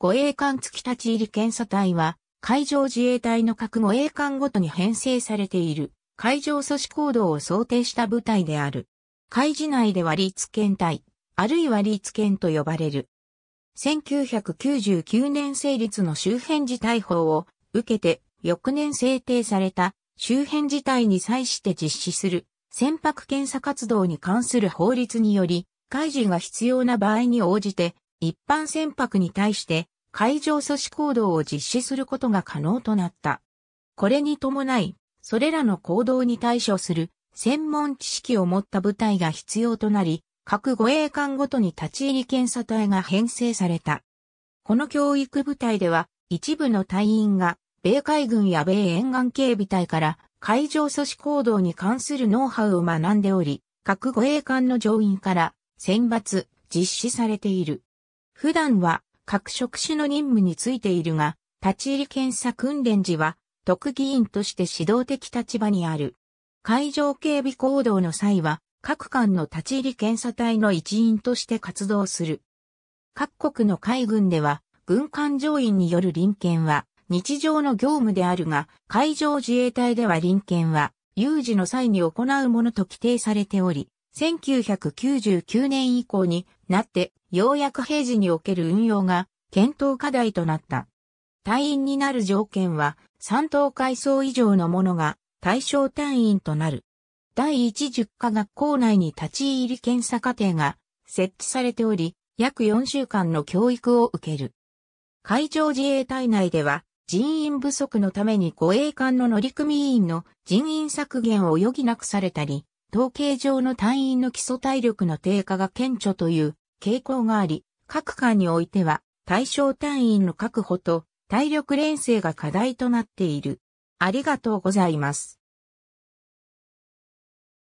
護衛艦付き立ち入り検査隊は、海上自衛隊の各護衛艦ごとに編成されている、海上阻止行動を想定した部隊である。海事内ではリ検隊、あるいはリーツと呼ばれる。1999年成立の周辺事態法を受けて、翌年制定された周辺事態に際して実施する船舶検査活動に関する法律により、海事が必要な場合に応じて一般船舶に対して海上阻止行動を実施することが可能となった。これに伴い、それらの行動に対処する専門知識を持った部隊が必要となり、各護衛艦ごとに立ち入り検査隊が編成された。この教育部隊では、一部の隊員が、米海軍や米沿岸警備隊から海上阻止行動に関するノウハウを学んでおり、各護衛艦の乗員から選抜、実施されている。普段は各職種の任務についているが、立ち入り検査訓練時は、特議員として指導的立場にある。海上警備行動の際は、各艦の立ち入り検査隊の一員として活動する。各国の海軍では、軍艦乗員による臨検は、日常の業務であるが、海上自衛隊では臨検は、有事の際に行うものと規定されており、1999年以降になってようやく平時における運用が検討課題となった。隊員になる条件は3等階層以上のものが対象隊員となる。第1十科学校内に立ち入り検査課程が設置されており、約4週間の教育を受ける。海上自衛隊内では人員不足のために護衛艦の乗組員の人員削減を余儀なくされたり、統計上の隊員の基礎体力の低下が顕著という傾向があり、各課においては対象隊員の確保と体力練成が課題となっている。ありがとうございます。